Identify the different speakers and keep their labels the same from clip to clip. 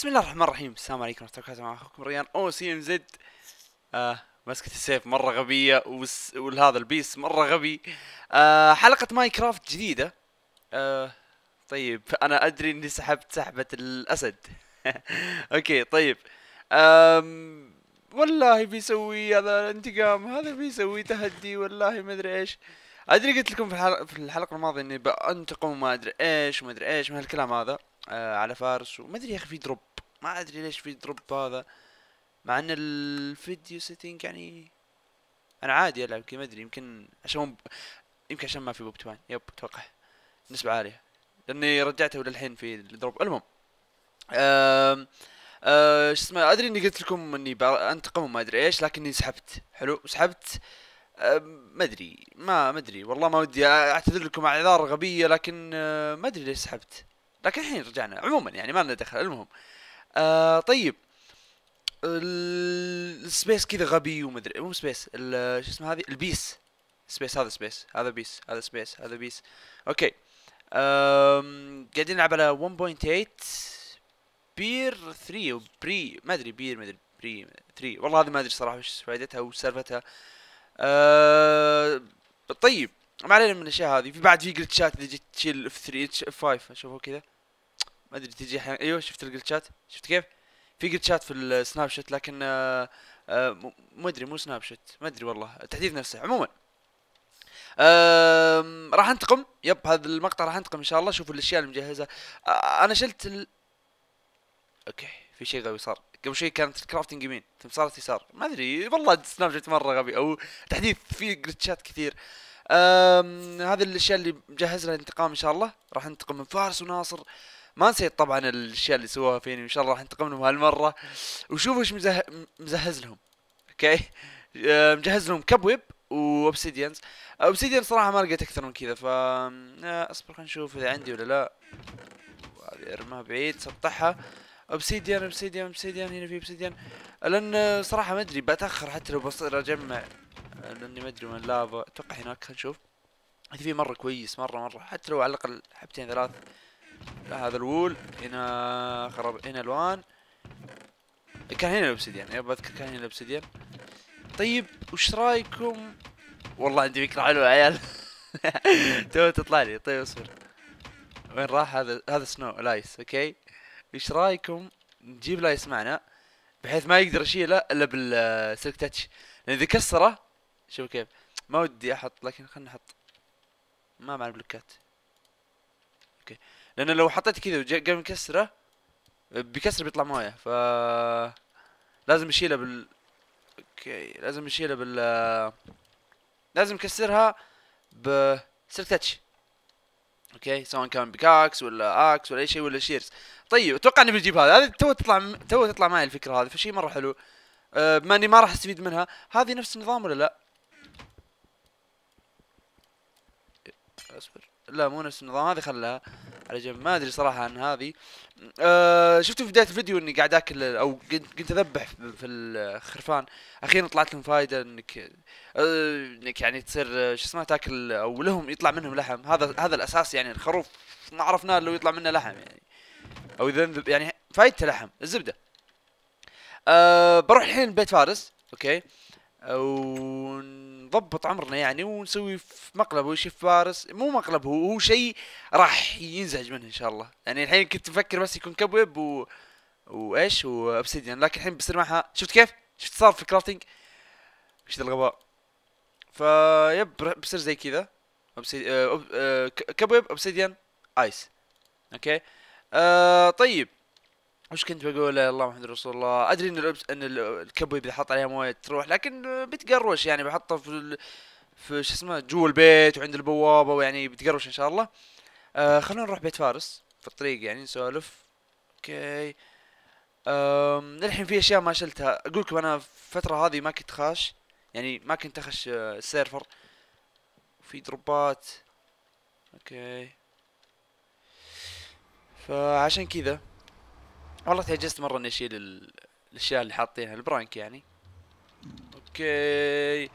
Speaker 1: بسم الله الرحمن الرحيم السلام عليكم ورحمه الله وبركاته معكم اخوكم ريان او سي ام زد آه مسكة السيف مرة غبية وهذا البيس مرة غبي آه حلقة ماينكرافت جديدة آه طيب انا ادري اني سحبت سحبة الاسد اوكي طيب آم والله بيسوي هذا الانتقام هذا بيسوي تهدي والله ما ادري ايش ادري قلت لكم في الحلقة, في الحلقة الماضية اني بانتقم ما ادري ايش وما ادري ايش من هالكلام هذا آه على فارس وما ادري يا اخي في دروب ما ادري ليش في دروب هذا مع ان الفيديو سيتنج يعني انا عادي العب كذا ما ادري يمكن عشان يمكن عشان ما في بوب توان يب اتوقع نسبة عالية لاني رجعته للحين في الدروب المهم آه أه شو اسمه ادري اني قلت لكم اني انتقم ما ادري ايش لكني سحبت حلو سحبت ما ادري ما ما ادري والله ما ودي اعتذر لكم اعذار غبيه لكن آه، ما ادري ليش سحبت لكن الحين رجعنا عموما يعني ما لنا دخل المهم آه طيب السبيس كذا غبي ومدري مو سبيس شو اسمه هذه البيس سبيس هذا سبيس هذا بيس هذا سبيس هذا بيس اوكي أم... قاعدين نلعب على 1.8 بير 3 او بري ما ادري بير ما ادري بري 3 والله هذه ما ادري صراحه وش فائدتها وش سالفتها أه... طيب ما علينا من الاشياء هذه في بعد في جلتشات اذا جيت تشيل اف 3 اف 5 اشوفه كذا ما ادري تجي احيانا ايوه شفت الجلتشات شفت كيف في جلتشات في السناب شات لكن آه، آه، ما ادري مو سناب شات ما ادري والله التحديث نفسه عموما أم... راح انتقم يب هذا المقطع راح انتقم ان شاء الله شوفوا الاشياء اللي أه... انا شلت ال... اوكي في شيء غبي صار قبل شوي كانت الكرافتنج يمين ثم صارت يسار ما ادري والله سناب شات مره غبي او تحديث فيه جلتشات كثير هذه الاشياء اللي مجهز لها الانتقام ان شاء الله راح ننتقم من فارس وناصر ما نسيت طبعا الاشياء اللي سووها فيني وان شاء الله راح انتقم لهم هالمره وشوفوا ايش مزه... مزهز لهم اوكي آه، مجهز لهم كب ويب واوبسيديانز اوبسيديان صراحه ما لقيت اكثر من كذا ف آه، اصبر خلينا نشوف اذا عندي ولا لا هذه ارماها بعيد سطحها اوبسيديان اوبسيديان اوبسيديان هنا في اوبسيديان لان صراحه ما ادري بتاخر حتى لو بصير اجمع لاني ما ادري وين لافا اتوقع هناك خلينا نشوف هذه في مره كويس مره مره حتى لو على الاقل حبتين ثلاث لا هذا الول هنا خرب هنا الوان كان هنا الاوبسيديان يا بذكر كان هنا الاوبسيديان طيب وش رايكم والله عندي فكره حلوه عيال تو تطلع لي طيب اصبر وين راح هذا هذا سنو لايس اوكي وش رايكم نجيب لايس معنا بحيث ما يقدر يشيله الا بالسلك تاتش لان اذا كسره شوف كيف ما ودي احط لكن خلنا نحط ما معنا بلوكات اوكي لان لو حطيت كذا وقام مكسره بكسر بيطلع مويه ف لازم اشيله بال اوكي لازم اشيله بال لازم اكسرها بسير تاتش اوكي سواء كان بكاكس ولا اكس ولا اي شيء ولا شيرز طيب اتوقع اني بجيب هذا هذه تو تطلع تو تطلع معي الفكره هذه فشيء مره حلو أه، بما اني ما راح استفيد منها هذه نفس النظام ولا لا أه، اصبر لا مو نفس النظام هذه خلها على جنب ما ادري صراحه عن هذه آه شفتوا في بدايه الفيديو اني قاعد اكل او كنت اذبح في الخرفان اخيرا طلعت لهم فائده انك آه انك يعني تصير آه، شو اسمه تاكل او لهم يطلع منهم لحم هذا هذا الاساس يعني الخروف ما عرفناه لو يطلع منه لحم يعني او اذا يعني فائدته لحم الزبده آه بروح الحين بيت فارس اوكي ون... نضبط عمرنا يعني ونسوي في مقلب هو في فارس مو مقلب هو هو شيء راح ينزعج منه ان شاء الله يعني الحين كنت مفكر بس يكون كب ويب و... وايش وابسيديان لكن الحين بصير معها شفت كيف شفت صار في كرافتنج ايش ذا الغباء فيب بصير زي كذا أبسيد... آه، أب... أب... آه، كب ويب ابسيديان ايس اوكي أه طيب وش كنت بقول الله محمد رسول الله ادري ان الأبس... ان الكبوي بيحط عليها مويه تروح لكن بتقرش يعني بحطها في ال... في شو اسمه جوا البيت وعند البوابه ويعني بتقرش ان شاء الله آه خلونا نروح بيت فارس في الطريق يعني نسولف اوكي آم... الحين في اشياء ما شلتها اقول لكم انا الفتره هذه ما كنت خاش يعني ما كنت اخش آه، السيرفر في دروبات اوكي فعشان كذا والله تعجزت مره اني اشيل الاشياء اللي حاطينها البرانك يعني اوكي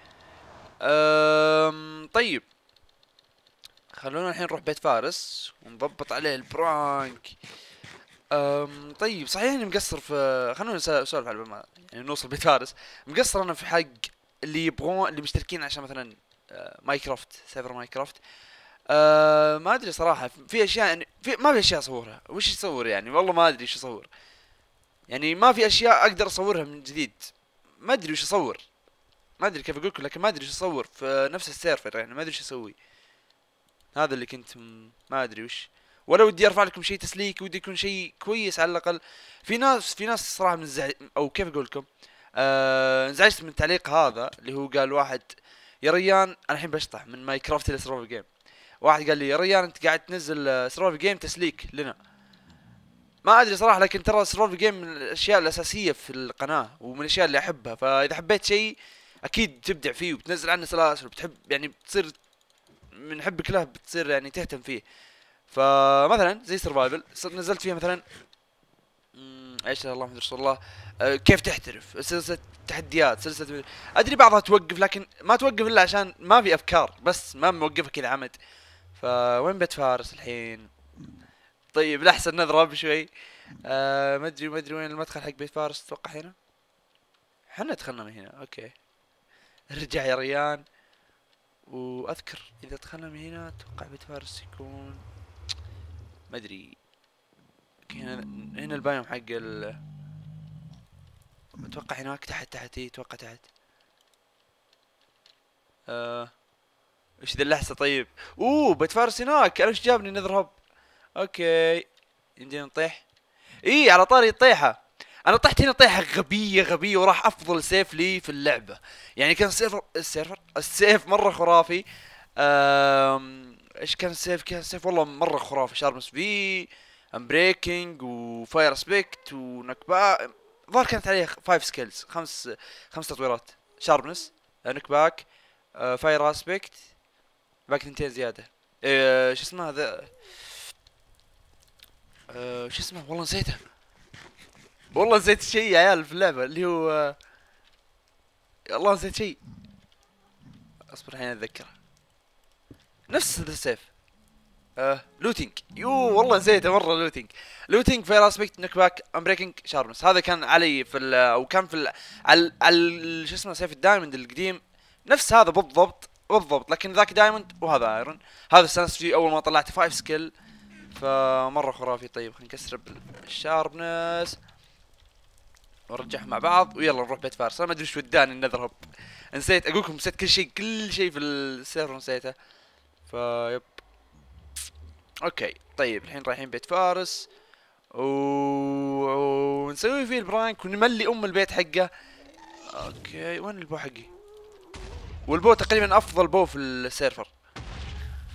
Speaker 1: أم طيب خلونا الحين نروح بيت فارس ونضبط عليه البرانك أم طيب صحيح اني مقصر في خلونا نسولف على يعني نوصل بيت فارس مقصر انا في حق اللي يبغون اللي مشتركين عشان مثلا مايكروفت سيرفر مايكروفت آه، ما ادري صراحه في اشياء يعني في ما في اشياء اصورها وش اصور يعني والله ما ادري ايش اصور يعني ما في اشياء اقدر اصورها من جديد ما ادري وش اصور ما ادري كيف اقول لكم لكن ما ادري وش اصور في نفس السيرفر يعني ما ادري وش اسوي هذا اللي كنت ما ادري وش ولا ودي ارفع لكم شيء تسليك ودي يكون شيء كويس على الاقل في ناس في ناس صراحه من منزعج او كيف اقول لكم آه، انزعجت آه من التعليق هذا اللي هو قال واحد يا ريان انا الحين بشطح من كرافت الى جيم واحد قال لي يا ريان انت قاعد تنزل سرفايفل آه، جيم تسليك لنا ما ادري صراحه لكن ترى سرفايفل جيم من الاشياء الاساسيه في القناه ومن الاشياء اللي احبها فاذا حبيت شيء اكيد تبدع فيه وبتنزل عنه سلاسل وبتحب يعني بتصير من حبك له بتصير يعني تهتم فيه فمثلا زي سرفايفل نزلت فيها مثلا ايش الله رسول الله آه، كيف تحترف سلسله تحديات سلسله ادري بعضها توقف لكن ما توقف الا عشان ما في افكار بس ما موقفها كذا عمد فوين بيت فارس الحين طيب لحسن نضرب شوي آه ما ادري ما ادري وين المدخل حق بيت فارس اتوقع هنا حنا دخلنا من هنا اوكي رجع يا ريان واذكر اذا دخلنا من هنا اتوقع بيت فارس يكون ما ادري هنا هنا البايوم حق ال اتوقع هناك تحت تحت اي اتوقع تحت آه ايش ذا اللحسه طيب اوه بتفارس هناك انا ايش جابني نضرب اوكي يمدينا نطيح اي على طاري الطيحه انا طحت هنا طيحه غبيه غبيه وراح افضل سيف لي في اللعبه يعني كان السيرفر السيرفر السيف مره خرافي ايش كان السيف كان السيف والله مره خرافي شارمس بي بريكنج وفاير اسبكت ونكبا الظاهر كانت عليه فايف سكيلز خمس خمس تطويرات شاربنس نكباك آه، فاير اسبكت باقي ثنتين زياده إيه شو اسمه هذا إيه، شو اسمه والله نسيته والله نسيت شيء يا عيال في اللعبه اللي هو والله الله نسيت شيء اصبر الحين اتذكره نفس ذا سيف آه لوتينج يو والله نسيته مره لوتينج لوتينج فير اسبكت نوك باك بريكنج شاربنس هذا كان علي في ال او كان في ال على شو اسمه سيف الدايموند القديم نفس هذا بالضبط بالضبط لكن ذاك دايموند وهذا ايرون هذا استانست فيه اول ما طلعت فايف سكيل فمره خرافي طيب خلينا نكسر بالشاربنس ونرجعهم مع بعض ويلا نروح بيت فارس انا ما ادري ايش وداني النذر هوب نسيت اقول لكم نسيت كل شيء كل شيء في السيرفر نسيته فيب اوكي طيب الحين رايحين بيت فارس ونسوي فيه البرانك ونملي ام البيت حقه اوكي وين البو حقي والبو تقريبا افضل بو في السيرفر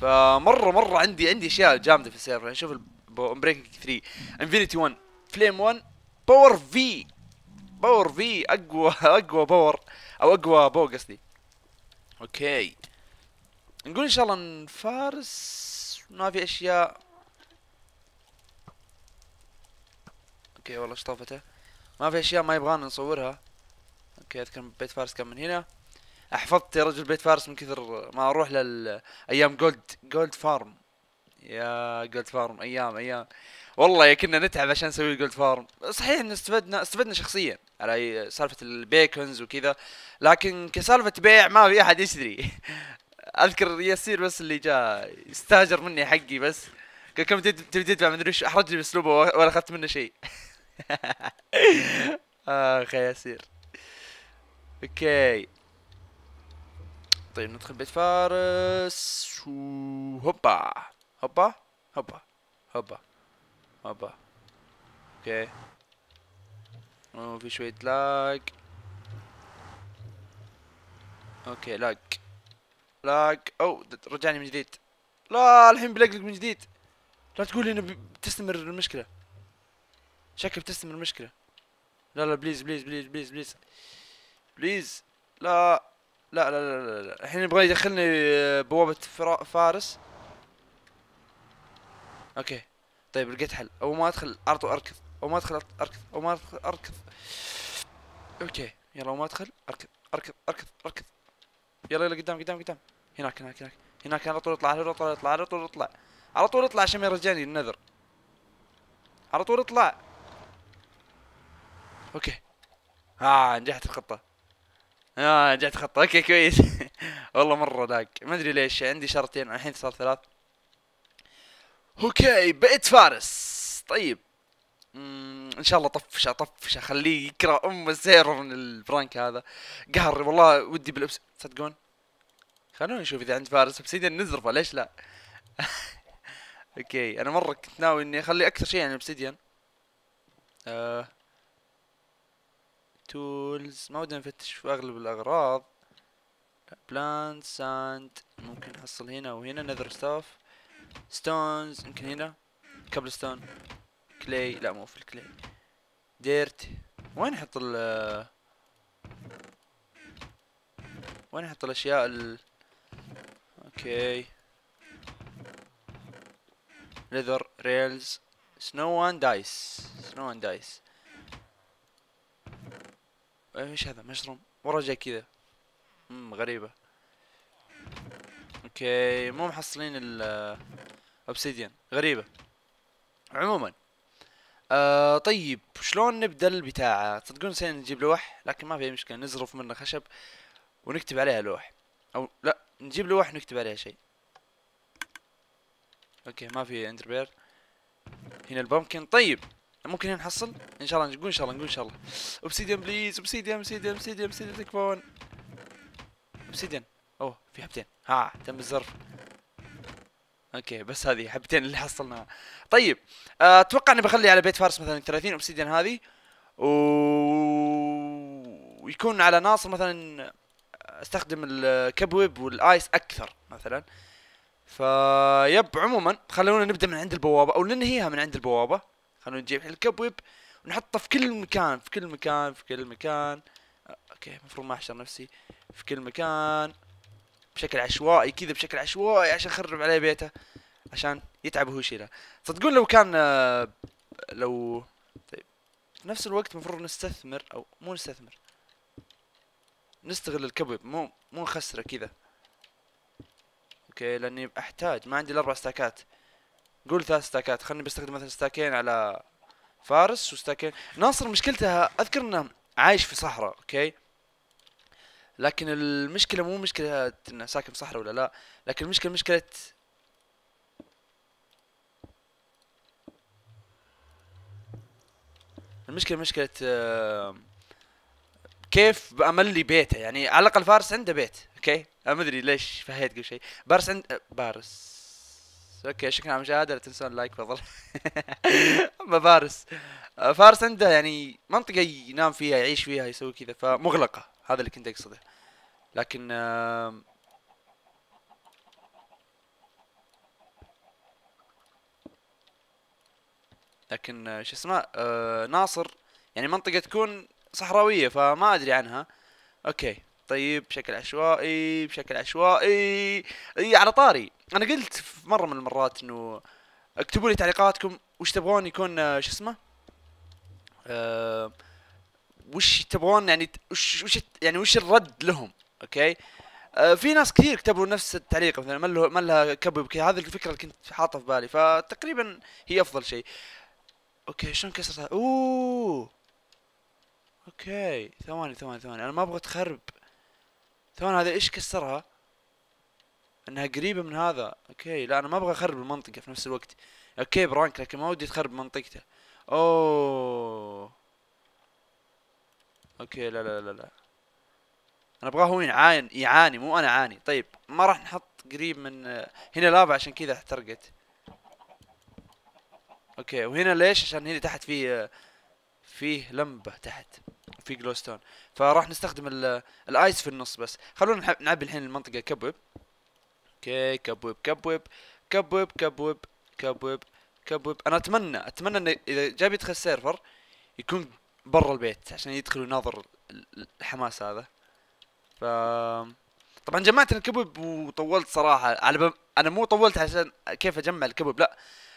Speaker 1: فمره مره عندي عندي اشياء جامده في السيرفر يعني شوف البو امبريكنج 3 انفينيتي 1 فليم 1 باور في باور في اقوى اقوى باور او اقوى بو قصدي اوكي نقول ان شاء الله نفارس ما في اشياء اوكي والله شطفته ما في اشياء ما يبغانا نصورها اوكي اذكر بيت فارس كان من هنا احفظت يا رجل بيت فارس من كثر ما اروح لل ايام جولد جولد فارم يا جولد فارم ايام ايام والله يا كنا نتعب عشان نسوي جولد فارم صحيح ان استفدنا استفدنا شخصيا على سالفه البيكنز وكذا لكن كسالفه بيع ما في احد يشتري اذكر يسير بس اللي جاء يستاجر مني حقي بس قال كم تبي تدفع ما ادري ايش احرجني باسلوبه ولا اخذت منه شيء آه، اخ يسير اوكي طيب ندخل بيت فارس هوبا هوبا هوبا هوبا هوبا اوكي في شوية لاج اوكي لاج لاج او رجعني من جديد لا الحين بلقلق من جديد لا تقول لي انه بتستمر المشكلة شكل بتستمر المشكلة لا لا بليز بليز بليز بليز بليز بليز لا لا لا لا لا الحين يبغى يدخلني آه، بوابة فارس اوكي طيب لقيت حل اول ما ادخل ارض واركض اول ما ادخل اركض اول ما ادخل اركض اوكي يلا اول ما ادخل اركض اركض اركض اركض يلا يلا قدام قدام قدام هناك هناك هناك هناك على طول اطلع على طول اطلع على طول اطلع على طول اطلع عشان ما يرجعني النذر على طول اطلع اوكي ها آه نجحت الخطه اه جت خطه اوكي كويس والله مره داق ما ادري ليش عندي شرطين الحين صار ثلاث اوكي بقيت فارس طيب ان شاء الله طفش اطفش اخليه يكره ام السيرفر من البرانك هذا قهر والله ودي بالابس تصدقون خلونا نشوف اذا عند فارس ابسيديان نزرفه ليش لا اوكي انا مره كنت ناوي اني اخلي اكثر شيء عن يعني ابسيديان آه. تولز ما ودنا نفتش في اغلب الاغراض بلانت ساند ممكن نحصل هنا وهنا نذر ستاف ستونز يمكن هنا كابل ستون كلي لا مو في الكلي ديرت وين احط ال وين احط الاشياء ال اوكي ليذر ريلز سنو اند دايس سنو اند دايس إيه، ايش هذا مشروم ورا جاي كذا امم غريبة اوكي مو محصلين ال اوبسيديان غريبة عموما آه طيب شلون نبدا البتاعة تصدقون سين نجيب لوح لكن ما في مشكلة نزرف منه خشب ونكتب عليها لوح او لا نجيب لوح ونكتب عليها شيء اوكي ما في اندربير هنا البامكن طيب ممكن نحصل ان شاء الله نقول ان شاء الله نقول ان شاء الله اوبسيديان بليز اوبسيديان اوبسيديان اوبسيديان اوبسيديان تكفون اوبسيديان اوه في حبتين ها تم الزرف اوكي بس هذه حبتين اللي حصلناها طيب آه، اتوقع اني بخلي على بيت فارس مثلا 30 اوبسيديان هذه و... ويكون على ناصر مثلا استخدم الكبوب والايس اكثر مثلا فيب عموما خلونا نبدا من عند البوابه او ننهيها من عند البوابه خلونا نجيب الحين ويب ونحطه في كل مكان في كل مكان في كل مكان آه، اوكي المفروض ما احشر نفسي في كل مكان بشكل عشوائي كذا بشكل عشوائي عشان اخرب عليه بيته عشان يتعب وهو يشيله صدقون لو كان آه، لو طيب في نفس الوقت المفروض نستثمر او مو نستثمر نستغل ويب مو مو نخسره كذا اوكي لاني احتاج ما عندي الاربع ستاكات قول ثلاث ستاكات خلني بستخدم مثلا ستاكين على فارس وستاكين ناصر مشكلتها اذكر انه عايش في صحراء اوكي لكن المشكله مو مشكله انه ساكن في صحراء ولا لا لكن المشكله مشكله المشكله مشكله آه، كيف باملي بيته يعني على الاقل فارس عنده بيت اوكي انا ما ادري ليش فهيت قبل شيء بارس عند آه، بارس اوكي شكرا على المشاهده لا تنسون اللايك بفضل اما فارس آه، فارس عنده يعني منطقه ينام فيها يعيش فيها يسوي كذا فمغلقه هذا اللي كنت اقصده لكن لكن آه، شو اسمه آه ناصر يعني منطقة تكون صحراوية فما ادري عنها اوكي طيب بشكل عشوائي بشكل عشوائي اي على طاري انا قلت في مره من المرات انه اكتبوا لي تعليقاتكم وش تبغون يكون آه، شو اسمه أه وش تبغون يعني وش وش يعني وش الرد لهم اوكي أه في ناس كثير كتبوا نفس التعليق مثلا ما له ما لها كذا هذه الفكره اللي كنت حاطها في بالي فتقريبا هي افضل شيء اوكي شلون كسرتها اوه اوكي ثواني ثواني ثواني انا ما ابغى تخرب ثواني هذا ايش كسرها؟ انها قريبة من هذا اوكي لا انا ما ابغى اخرب المنطقة في نفس الوقت اوكي برانك لكن ما ودي تخرب منطقته اوه اوكي لا لا لا لا انا ابغاه هو يعاين يعاني مو انا عاني طيب ما راح نحط قريب من هنا لافا عشان كذا احترقت اوكي وهنا ليش عشان هنا تحت فيه فيه لمبة تحت في جلوستون فراح نستخدم الايس في النص بس خلونا نعبي الحين المنطقه كبوب اوكي كبوب كبوب كبوب كبوب كبوب كبوب انا اتمنى اتمنى انه اذا جاب يدخل السيرفر يكون برا البيت عشان يدخل ويناظر الحماس هذا ف طبعا جمعت الكبوب وطولت صراحه على بم... انا مو طولت عشان كيف اجمع الكبوب لا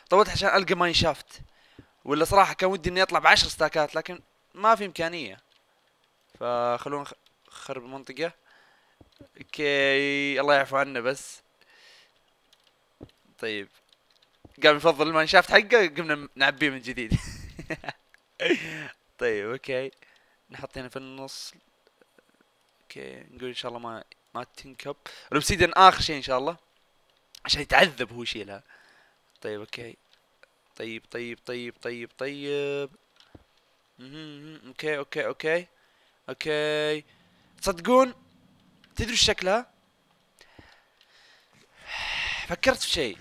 Speaker 1: طولت عشان القى ماين شافت ولا صراحه كان ودي اني اطلع بعشر ستاكات لكن ما في امكانيه فخلونا نخرب المنطقة اوكي الله يعفو عنا بس طيب قام يفضل شافت حقه قمنا نعبيه من جديد طيب اوكي نحط هنا في النص اوكي نقول ان شاء الله ما ما تنكب الاوبسيديان اخر شيء ان شاء الله عشان يتعذب هو يشيلها طيب اوكي طيب طيب طيب طيب طيب اوكي اوكي اوكي اوكي تصدقون تدري شكلها فكرت في شيء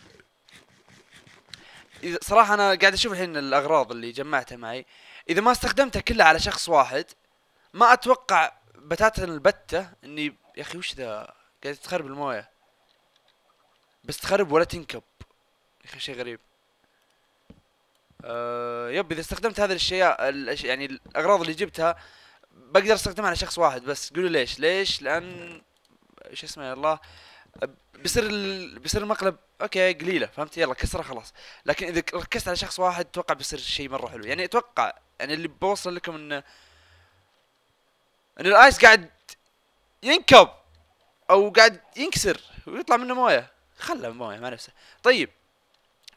Speaker 1: صراحة أنا قاعد أشوف الحين الأغراض اللي جمعتها معي إذا ما استخدمتها كلها على شخص واحد ما أتوقع بتاتا البتة إني يا أخي وش ذا قاعد تخرب الموية بس تخرب ولا تنكب يا أخي شيء غريب أه يب إذا استخدمت هذا الأشياء يعني الأغراض اللي جبتها بقدر استخدمها على شخص واحد بس قولوا ليش ليش لان شو اسمه يا الله بيصير ال... بيصير المقلب اوكي قليله فهمت يلا كسره خلاص لكن اذا ركزت على شخص واحد اتوقع بيصير شيء مره حلو يعني اتوقع يعني اللي بوصل لكم انه ان الايس قاعد ينكب او قاعد ينكسر ويطلع منه مويه خله مويه مع نفسه طيب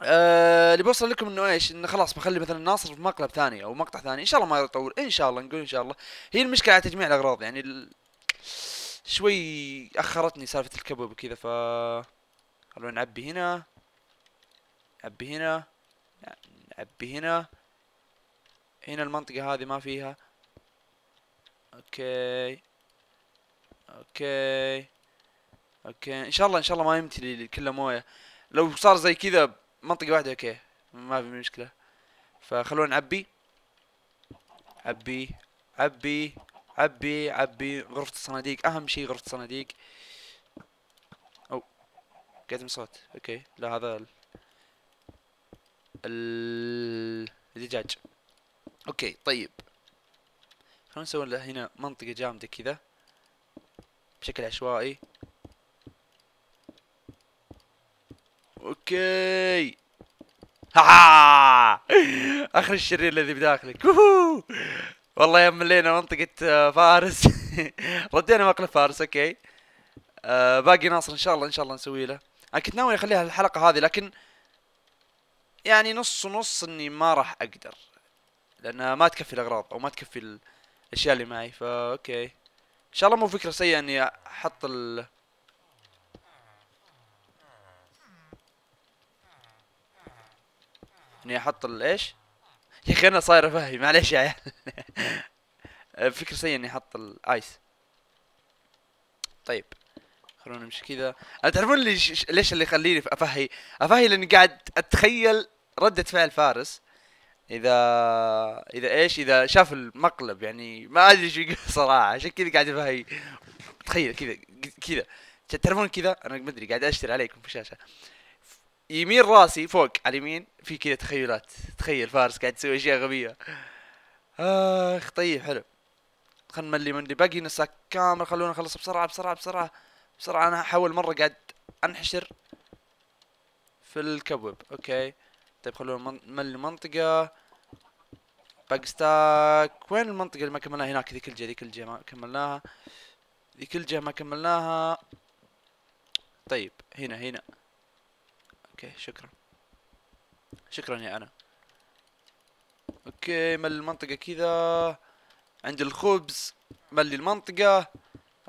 Speaker 1: آه اللي بوصل لكم انه ايش؟ انه خلاص بخلي مثلا ناصر في مقلب ثاني او مقطع ثاني ان شاء الله ما يطول ان شاء الله نقول ان شاء الله هي المشكله على تجميع الاغراض يعني ال... شوي اخرتني سالفه الكبوب وكذا ف خلونا نعبي هنا نعبي هنا نعبي هنا هنا المنطقه هذه ما فيها اوكي اوكي اوكي ان شاء الله ان شاء الله ما يمتلي كله مويه لو صار زي كذا منطقه واحده اوكي ما في مشكله فخلونا نعبي عبي عبي عبي عبي غرفه الصناديق اهم شيء غرفه الصناديق او قاعد صوت اوكي لا هذا ال... ال... الدجاج اوكي طيب خلونا نسوي له هنا منطقه جامده كذا بشكل عشوائي اوكي ها اخر الشرير الذي بداخلك والله يا ملينا منطقة آه، فارس ردينا مقلب فارس اوكي آه، باقي ناصر ان شاء الله ان شاء الله نسوي له انا كنت ناوي اخليها الحلقة هذه لكن يعني نص ونص اني ما راح اقدر لان ما تكفي الاغراض او ما تكفي الاشياء اللي معي فا اوكي ان شاء الله مو فكرة سيئة اني احط ال اني احط الايش يا اخي انا صاير افهي معليش يا عيال فكرة سيئة اني احط الايس طيب خلونا نمشي كذا تعرفون ليش ليش اللي يخليني افهي افهي لاني قاعد اتخيل ردة فعل فارس اذا اذا ايش اذا شاف المقلب يعني ما ادري ايش يقول صراحه عشان كذا قاعد افهي تخيل كذا كذا تعرفون كذا انا ما ادري قاعد اشتري عليكم في الشاشه يمين راسي فوق على اليمين في كذا تخيلات تخيل فارس قاعد يسوي اشياء غبيه اخ طيب حلو خلنا نملي من اللي باقي نساك كامل خلونا نخلص بسرعه بسرعه بسرعه بسرعه انا احاول مره قاعد انحشر في الكبوب اوكي طيب خلونا نملي منطقه باقي ستاك وين المنطقه اللي ما كملناها هناك ذيك الجهه ذيك الجهه ما كملناها ذيك الجهه ما كملناها طيب هنا هنا اوكي شكرا شكرا يا انا اوكي مل المنطقة كذا عند الخبز مل المنطقة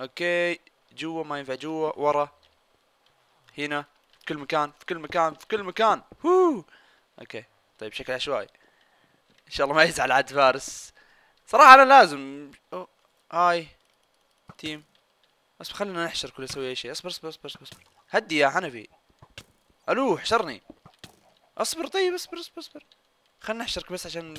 Speaker 1: اوكي جوا ما ينفع جوا ورا هنا في كل مكان في كل مكان في كل مكان هو اوكي طيب بشكل عشوائي ان شاء الله ما يزعل عاد فارس صراحة انا لازم أوه. هاي تيم بس خلينا نحشر كل يسوي اي شيء اصبر اصبر اصبر اصبر هدي يا حنفي الو حشرني اصبر طيب اصبر اصبر اصبر خلنا نحشرك بس عشان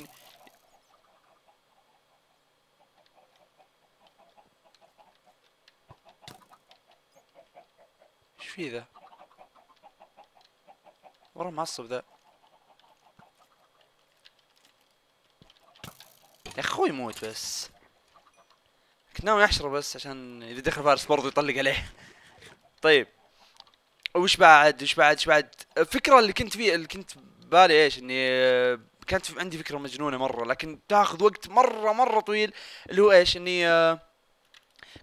Speaker 1: ايش في ذا والله معصب ذا يا اخوي موت بس كنت ناوي احشره بس عشان اذا دخل فارس برضه يطلق عليه طيب وش بعد وش بعد وش بعد الفكره اللي كنت فيه اللي كنت بالي ايش اني آه، كانت عندي فكره مجنونه مره لكن تاخذ وقت مره مره طويل اللي هو ايش اني آه،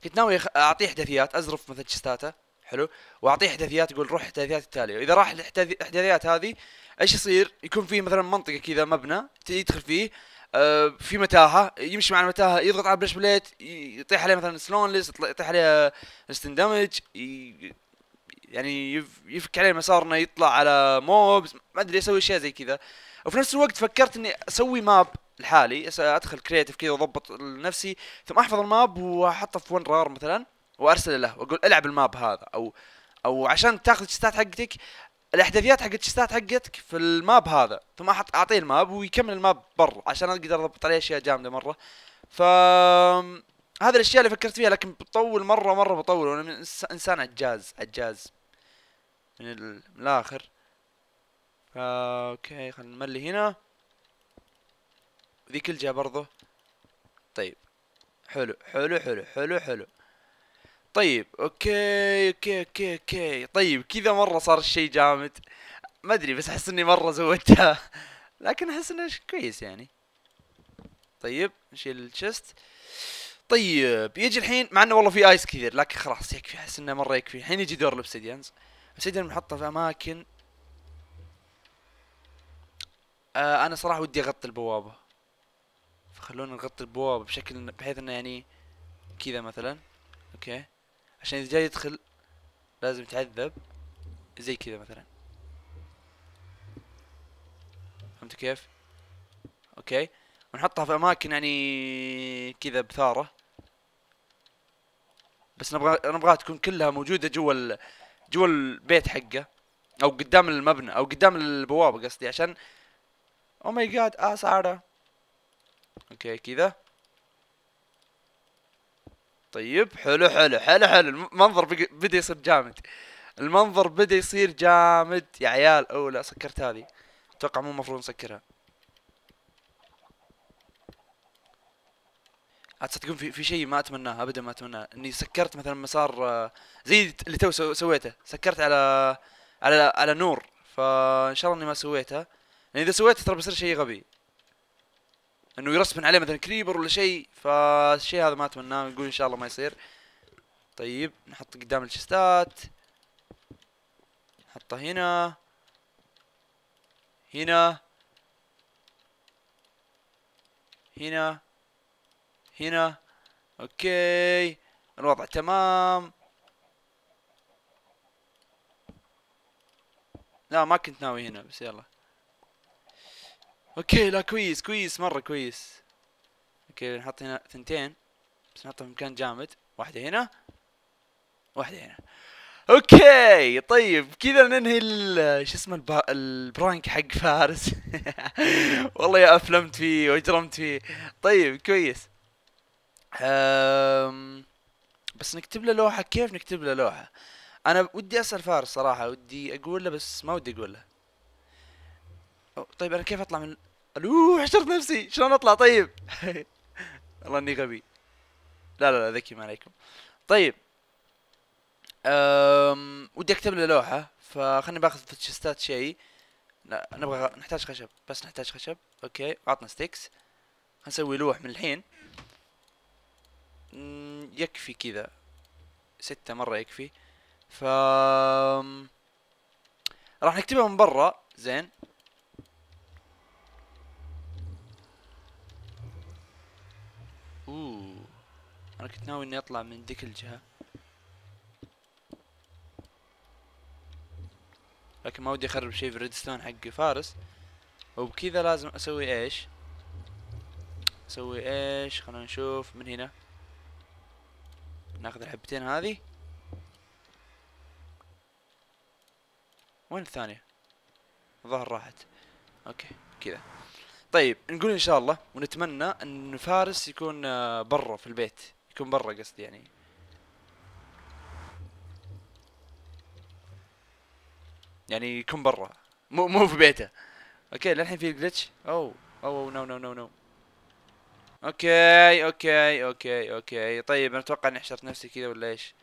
Speaker 1: كنت ناوي اعطيه احداثيات ازرف مثل شستاته حلو واعطيه احداثيات يقول روح احداثيات التاليه واذا راح الاحداثيات هذه ايش يصير يكون في مثلا منطقه كذا مبنى يدخل فيه آه، في متاهه يمشي مع المتاهه يضغط على البلاش بليت يطيح عليه مثلا سلونلس يطيح عليه استندمج يعني يفك عليه مسار انه يطلع على موبز ما ادري اسوي اشياء زي كذا وفي نفس الوقت فكرت اني اسوي ماب لحالي ادخل كريتيف كذا واضبط لنفسي ثم احفظ الماب واحطه في ون رار مثلا وارسله له واقول العب الماب هذا او او عشان تاخذ الشستات حقتك الاحداثيات حقت الشستات حقتك في الماب هذا ثم احط اعطيه الماب ويكمل الماب برا عشان اقدر اضبط عليه اشياء جامده مره ف هذه الاشياء اللي فكرت فيها لكن بطول مره مره بطول وانا انسان عجاز عجاز من, ال... من الاخر اوكي خلينا نملي هنا ذيك الجهه برضه طيب حلو حلو حلو حلو حلو طيب اوكي اوكي اوكي اوكي طيب كذا مره صار الشيء جامد ما ادري بس احس اني مره زودتها لكن احس انه كويس يعني طيب نشيل الشست طيب يجي الحين مع انه والله في ايس كثير لكن خلاص يكفي احس انه مره يكفي الحين يجي دور الاوبسيديانز الاوبسيديان بنحطه في اماكن آه انا صراحه ودي اغطي البوابه فخلونا نغطي البوابه بشكل بحيث انه يعني كذا مثلا اوكي عشان اذا جاي يدخل لازم يتعذب زي كذا مثلا فهمت كيف اوكي ونحطها في اماكن يعني كذا بثاره بس نبغى نبغاها تكون كلها موجوده جوا جوا البيت حقه او قدام المبنى او قدام البوابه قصدي عشان او ماي جاد اه ساره اوكي كذا طيب حلو حلو حلو حلو المنظر بدا يصير جامد المنظر بدا يصير جامد يا عيال او لا سكرت هذه اتوقع مو المفروض نسكرها تصدقون في, في شيء ما اتمناه ابدا ما اتمناه اني سكرت مثلا مسار آه، زي اللي تو سويته سكرت على على على نور فان شاء الله اني ما سويته لان يعني اذا سويته ترى بيصير شيء غبي انه يرسبن عليه مثلا كريبر ولا شيء فالشيء هذا ما اتمناه نقول ان شاء الله ما يصير طيب نحط قدام الشستات نحطه هنا هنا هنا هنا اوكي الوضع تمام لا ما كنت ناوي هنا بس يلا اوكي لا كويس كويس مره كويس اوكي بنحط هنا ثنتين بس نحطهم مكان جامد واحده هنا واحده هنا اوكي طيب كذا ننهي شو اسمه الب... البرانك حق فارس والله يا افلمت فيه واجرمت فيه طيب كويس بس نكتب له لوحه كيف نكتب له لوحه انا ودي اسال فارس صراحه ودي اقول له بس ما ودي اقول له طيب انا كيف اطلع من الو حشرت نفسي شلون اطلع طيب والله اني غبي لا لا لا ذكي ما عليكم طيب أم... ودي اكتب له لوحه فخلني باخذ في شيء لا نبغى نحتاج خشب بس نحتاج خشب اوكي عطنا ستيكس هنسوي لوح من الحين يكفي كذا ستة مرة يكفي ف راح نكتبها من برا زين اوه انا كنت ناوي اني اطلع من ذيك الجهة لكن ما ودي اخرب شيء في الريدستون حق فارس وبكذا لازم اسوي ايش اسوي ايش خلنا نشوف من هنا ناخذ الحبتين هذه وين الثانية الظاهر راحت اوكي كذا طيب نقول ان شاء الله ونتمنى ان فارس يكون آه، برا في البيت يكون برا قصدي يعني يعني يكون برا مو مو في بيته اوكي للحين في جلتش او او نو نو نو نو اوكي اوكي اوكي اوكي طيب انا اتوقع اني حشرت نفسي كذا ولا ايش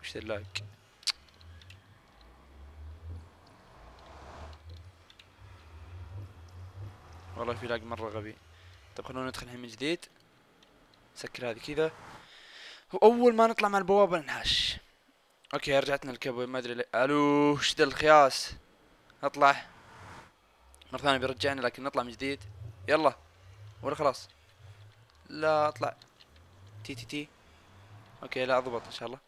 Speaker 1: وش اللاج والله في لاج مره غبي طيب خلونا ندخل الحين من جديد سكر هذه كذا واول ما نطلع مع البوابه ننهش اوكي رجعتنا الكبوه ما ادري الو وش ذا الخياس اطلع مرة ثانية بيرجعني لكن نطلع من جديد يلا ولا خلاص لا اطلع تي تي تي اوكي لا ضبط ان شاء الله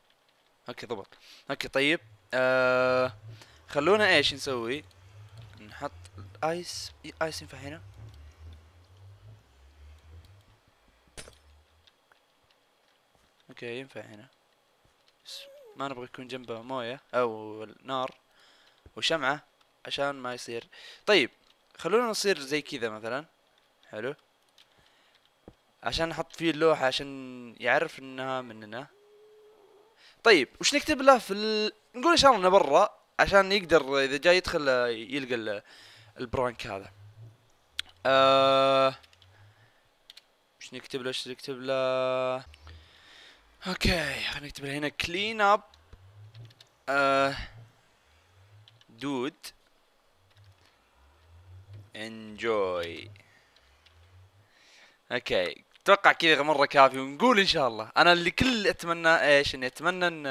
Speaker 1: اوكي ضبط اوكي طيب آه خلونا ايش نسوي نحط الايس ايس ينفع هنا اوكي ينفع هنا بس ما نبغى يكون جنبه مويه او نار وشمعه عشان ما يصير طيب خلونا نصير زي كذا مثلا حلو عشان نحط فيه اللوحة عشان يعرف انها مننا طيب وش نكتب له في ال... نقول ان شاء الله انه برا عشان يقدر اذا جاي يدخل يلقى البرانك هذا آه... وش نكتب له وش نكتب له اوكي خلينا نكتب له هنا كلين اب آه... دود انجوي اوكي اتوقع كذا مره كافي ونقول ان شاء الله انا اللي كل اتمنى ايش اني اتمنى ان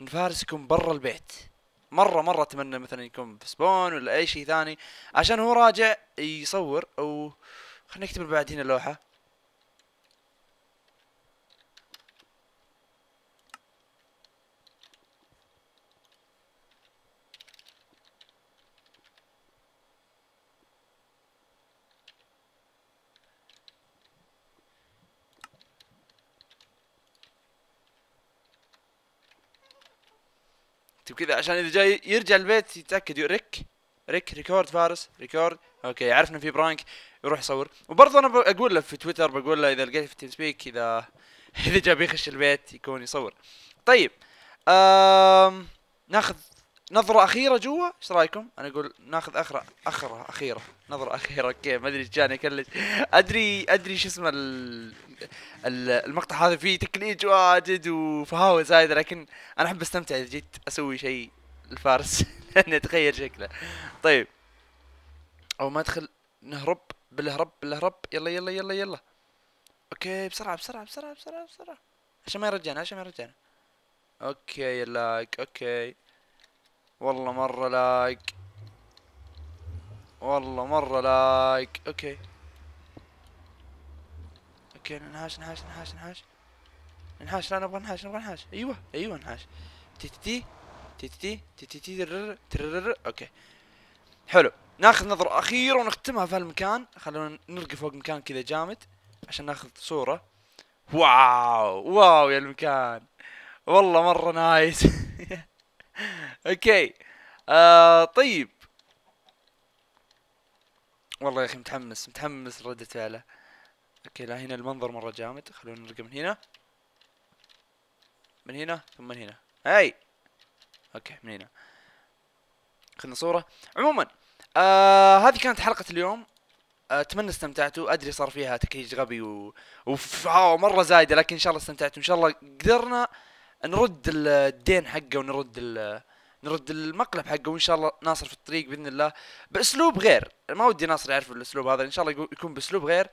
Speaker 1: ان فارس يكون برا البيت مره مره اتمنى مثلا يكون في سبون ولا اي شيء ثاني عشان هو راجع يصور او خلينا اكتب بعد هنا لوحه يكتب كذا عشان اذا جاي يرجع البيت يتاكد ريك ريك ريكورد فارس ريكورد اوكي يعرف انه في برانك يروح يصور وبرضه انا بقول له في تويتر بقول له اذا لقيت في تيم سبيك اذا اذا جاب يخش البيت يكون يصور طيب آم... ناخذ نظرة أخيرة جوا إيش رأيكم؟ أنا أقول ناخذ أخرة أخرة أخيرة نظرة أخيرة أوكي ما أدري إيش جاني أكلج أدري أدري شو اسمه المقطع هذا فيه تكليج واجد وفهاوة زايدة لكن أنا أحب أستمتع إذا جيت أسوي شيء الفارس لأنه يتغير شكله طيب أو ما أدخل نهرب بالهرب بالهرب يلا يلا يلا يلا أوكي بسرعة بسرعة بسرعة بسرعة بسرعة عشان ما يرجعنا عشان ما يرجعنا أوكي لايك أوكي والله مرة لايك والله مرة لايك اوكي اوكي ننهاش ننهاش ننهاش ننهاش ننهاش لا نبغى ننهاش نبغى ننهاش ايوه ايوه ننهاش تي تي تي تي تي تي تي اوكي حلو ناخذ نظرة أخيرة ونختمها في هالمكان خلونا نلقى فوق مكان كذا جامد عشان ناخذ صورة واو واو يا المكان والله مرة نايس اوكي آه طيب والله يا اخي متحمس متحمس ردة فعله اوكي لا هنا المنظر مرة جامد خلونا نرقى من هنا من هنا ثم من هنا هاي اوكي من هنا خذنا صورة عموما آه هذه كانت حلقة اليوم آه، اتمنى استمتعتوا ادري صار فيها تكيج غبي و... وفاو مره زايده لكن ان شاء الله استمتعتوا ان شاء الله قدرنا نرد الدين حقه ونرد نرد المقلب حقه وان شاء الله ناصر في الطريق باذن الله باسلوب غير ما ودي ناصر يعرف الاسلوب هذا ان شاء الله يكون باسلوب غير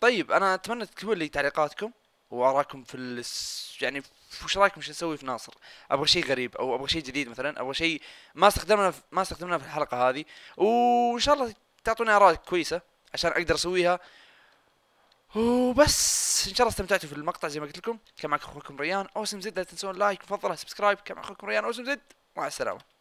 Speaker 1: طيب انا اتمنى تكتبوا لي تعليقاتكم واراكم في الس... يعني وش رايكم ايش نسوي في ناصر؟ ابغى شيء غريب او ابغى شيء جديد مثلا، ابغى شيء ما استخدمنا في... ما استخدمناه في الحلقه هذه، وان شاء الله تعطوني اراء كويسه عشان اقدر اسويها وبس ان شاء الله استمتعتوا في المقطع زي ما قلت لكم كان معكم اخوكم ريان اوسم زد لا تنسون لايك مفضله سبسكرايب كان معكم اخوكم ريان اوسم زد مع السلامه